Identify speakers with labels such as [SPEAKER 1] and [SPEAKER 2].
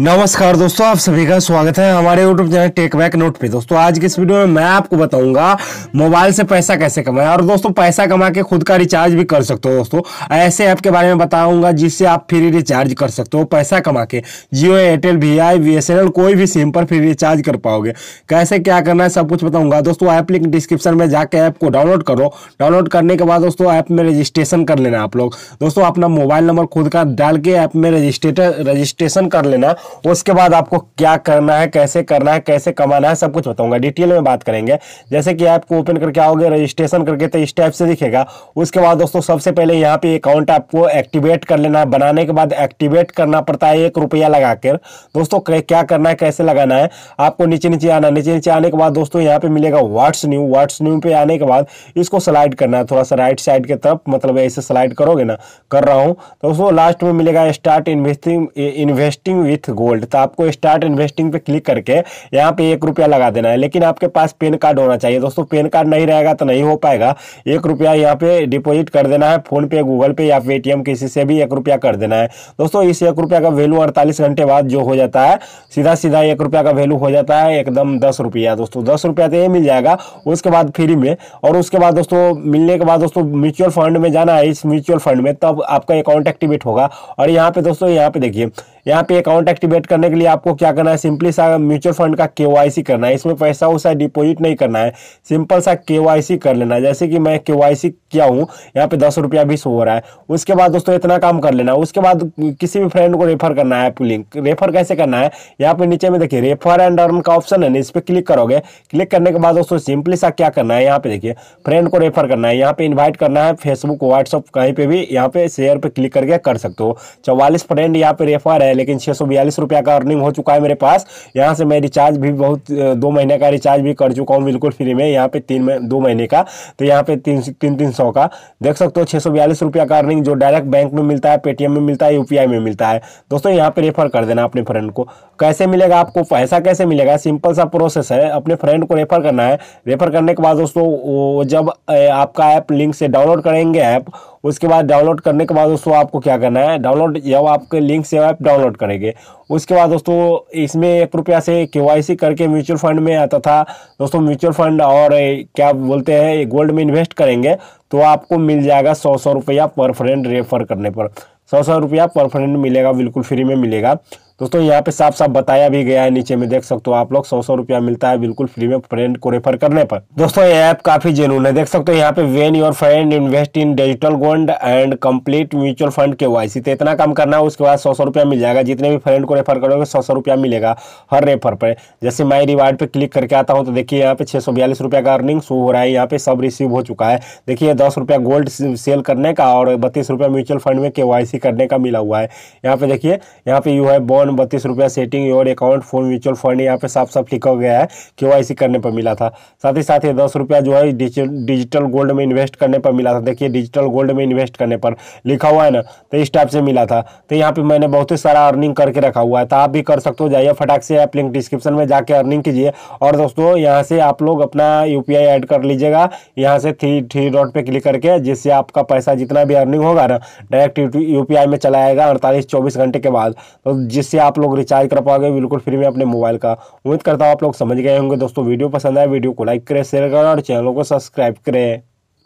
[SPEAKER 1] नमस्कार दोस्तों आप सभी का स्वागत है हमारे YouTube channel Tech Back Note पे दोस्तों आज की इस वीडियो में मैं आपको बताऊंगा मोबाइल से पैसा कैसे कमाएं और दोस्तों पैसा कमा के खुद का रिचार्ज भी कर सकते हो दोस्तों ऐसे ऐप के बारे में बताऊंगा जिससे आप फ्री रिचार्ज कर सकते हो पैसा कमा के Jio Airtel V I S N L कोई भी सिम पर फ्री रिचार्ज कर पाओगे कैसे क्या करना है सब कुछ बताऊंगा दोस्तों ऐप लिंक डिस्क्रिप्शन में जाकर ऐप को डाउनलोड करो डाउनलोड करने के बाद दोस्तों ऐप में रजिस्ट्रेशन कर लेना आप लोग दोस्तों अपना मोबाइल नंबर खुद का डाल के ऐप में रजिस्ट्रेटर रजिस्ट्रेशन कर लेना उसके बाद आपको क्या करना है कैसे करना है कैसे कमाना है सब कुछ बताऊंगा डिटेल में बात करेंगे जैसे कि ऐप को ओपन करके आओगे रजिस्ट्रेशन करके तो इस टाइप से दिखेगा उसके बाद दोस्तों सबसे पहले यहाँ पे अकाउंट आपको एक्टिवेट कर लेना है बनाने के बाद एक्टिवेट करना पड़ता है एक रुपया लगा कर दोस्तों क्या करना है कैसे लगाना है आपको नीचे नीचे आना नीचे नीचे आने के बाद दोस्तों यहाँ पे मिलेगा व्हाट्स न्यू व्हाट्स न्यू पे आने के बाद इसको स्लाइड करना है थोड़ा सा राइट साइड के तरफ मतलब ऐसे स्लाइड करोगे ना कर रहा हूँ दोस्तों लास्ट में मिलेगा start investing investing with gold तो आपको स्टार्ट इन्वेस्टिंग पे क्लिक करके यहाँ पे एक रुपया लगा देना है लेकिन आपके पास पेन कार्ड होना चाहिए दोस्तों पेन कार्ड नहीं रहेगा तो नहीं हो पाएगा एक रुपया यहाँ पे डिपॉजिट कर देना है फोन पे गूगल पे या पेटीएम किसी से भी एक रुपया कर देना है दोस्तों इस एक रुपया का वैल्यू अड़तालीस घंटे बाद जो हो जाता है सीधा सीधा एक रुपया का वैल्यू हो जाता है एकदम दस रुपया दोस्तों दस रुपया तो ये मिल जाएगा उसके बाद फ्री में और उसके बाद दोस्तों मिलने के बाद दोस्तों म्यूचुअल फंड में जाना है इस म्यूचुअल फंड में तब आपका अकाउंट एक्टिवेट होगा और यहाँ पे दोस्तों यहाँ पे देखिए यहाँ पे अकाउंट एक्टिवेट करने के लिए आपको क्या करना है सिंपली सा म्यूचुअल फंड का के करना है इसमें पैसा वैसा डिपोजिट नहीं करना है सिंपल सा के कर लेना है जैसे कि मैं के किया हूँ यहाँ पे दस रुपया भी हो रहा है उसके बाद दोस्तों इतना काम कर लेना है उसके बाद किसी भी फ्रेंड को रेफर करना है लिंक रेफर कैसे करना है यहाँ पे नीचे में देखिए रेफर एंड अर्न का ऑप्शन है ना इस पर क्लिक करोगे क्लिक करने के बाद दोस्तों सिंपली सा क्या करना है यहाँ पे देखिए फ्रेंड को रेफर करना है यहाँ पे इन्वाइट करना है फेसबुक व्हाट्सअप कहीं पे भी यहाँ पे शेयर पे क्लिक करके कर सकते हो चौवालीस फ्रेंड यहाँ पे रेफर है लेकिन छह चालीस रुपया का अर्निंग हो चुका है मेरे पास यहाँ से मैं रिचार्ज भी बहुत दो महीने का रिचार्ज भी कर चुका हूँ बिल्कुल फ्री में यहाँ पे तीन में दो महीने का तो यहाँ पे तीन तीन तीन सौ का देख सकते हो छः सौ बयालीस रुपया का अर्निंग जो डायरेक्ट बैंक में मिलता है पेटीएम में मिलता है यू में मिलता है दोस्तों यहाँ पर रेफर कर देना अपने फ्रेंड को कैसे मिलेगा आपको पैसा कैसे मिलेगा सिंपल सा प्रोसेस है अपने फ्रेंड को रेफर करना है रेफर करने के बाद दोस्तों जब आपका ऐप लिंक से डाउनलोड करेंगे ऐप उसके बाद डाउनलोड करने के बाद दोस्तों आपको क्या करना है डाउनलोड वो आपके लिंक से ऐप डाउनलोड करेंगे उसके बाद दोस्तों इसमें एक रुपया से के करके म्यूचुअल फंड में आता था दोस्तों म्यूचुअल फंड और क्या बोलते हैं गोल्ड में इन्वेस्ट करेंगे तो आपको मिल जाएगा सौ सौ रुपया पर फ्रेंड रेफर करने पर सौ सौ रुपया पर फ्रेंड मिलेगा बिल्कुल फ्री में मिलेगा दोस्तों यहाँ पे साफ साफ बताया भी गया है नीचे में देख सकते हो आप लोग सौ सौ रुपया मिलता है बिल्कुल फ्री में फ्रेंड को रेफर करने पर दोस्तों ये ऐप काफी जेनुन है देख सकते हो यहाँ पे when your friend invest in digital gold and complete mutual fund के वाई तो इतना काम करना है उसके बाद सौ सौ रुपया मिल जाएगा जितने भी फ्रेंड को रेफर करोगे सौ सौ रुपया मिलेगा हर रेफर पर जैसे माई रिवार्ड पर क्लिक करके आता हूँ तो देखिए यहाँ पे छह सौ बयालीस रुपया का अर्निंग शो हो रहा है यहाँ पे सब रिसीव हो चुका है देखिए दस रुपया गोल्ड सेल करने का और बत्तीस रुपया म्यूचुअल फंड में के करने का मिला हुआ है यहाँ पे देखिए यहाँ पे यू है बॉल इक्यावन बत्तीस रुपया setting your account for mutual fund यहाँ पे साफ साफ लिखा गया है के करने पर मिला था साथ ही साथ ये दस रुपया जो है डिजिटल गोल्ड में इन्वेस्ट करने पर मिला था देखिए डिजिटल गोल्ड में इन्वेस्ट करने पर लिखा हुआ है ना तो इस टाइप से मिला था तो यहाँ पे मैंने बहुत ही सारा अर्निंग करके रखा हुआ है तो आप भी कर सकते हो जाइए फटाक से आप लिंक डिस्क्रिप्शन में जाके अर्निंग कीजिए और दोस्तों यहाँ से आप लोग अपना यू पी कर लीजिएगा यहाँ से थ्री थ्री डॉट पर क्लिक करके जिससे आपका पैसा जितना भी अर्निंग होगा ना डायरेक्ट यू में चला जाएगा अड़तालीस चौबीस घंटे के बाद तो जिस इससे आप लोग रिचार्ज कर पाओगे बिल्कुल फ्री में अपने मोबाइल का उम्मीद करता हूँ आप लोग समझ गए होंगे दोस्तों वीडियो पसंद आए वीडियो को लाइक करें शेयर करें और चैनल को सब्सक्राइब करें